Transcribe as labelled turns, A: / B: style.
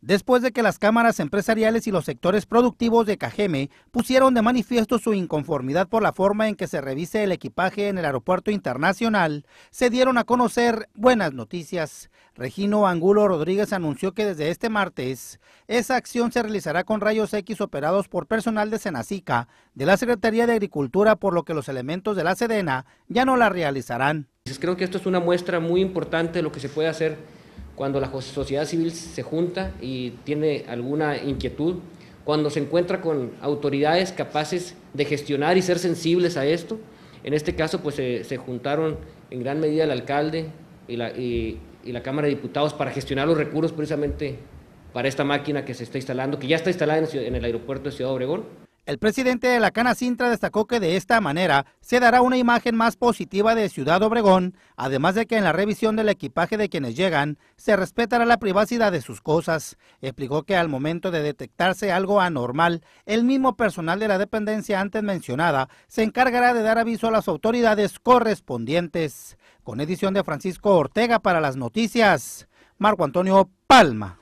A: después de que las cámaras empresariales y los sectores productivos de Cajeme pusieron de manifiesto su inconformidad por la forma en que se revise el equipaje en el aeropuerto internacional, se dieron a conocer buenas noticias. Regino Angulo Rodríguez anunció que desde este martes esa acción se realizará con rayos X operados por personal de Senacica, de la Secretaría de Agricultura, por lo que los elementos de la Sedena ya no la
B: realizarán. Creo que esto es una muestra muy importante de lo que se puede hacer cuando la sociedad civil se junta y tiene alguna inquietud, cuando se encuentra con autoridades capaces de gestionar y ser sensibles a esto. En este caso, pues se, juntaron en gran medida el alcalde y la Cámara de Diputados para gestionar los recursos precisamente para esta máquina que se está instalando, que ya está instalada en el aeropuerto de Ciudad Obregón.
A: El presidente de la Cana Sintra destacó que de esta manera se dará una imagen más positiva de Ciudad Obregón, además de que en la revisión del equipaje de quienes llegan se respetará la privacidad de sus cosas. Explicó que al momento de detectarse algo anormal, el mismo personal de la dependencia antes mencionada se encargará de dar aviso a las autoridades correspondientes. Con edición de Francisco Ortega para las noticias, Marco Antonio Palma.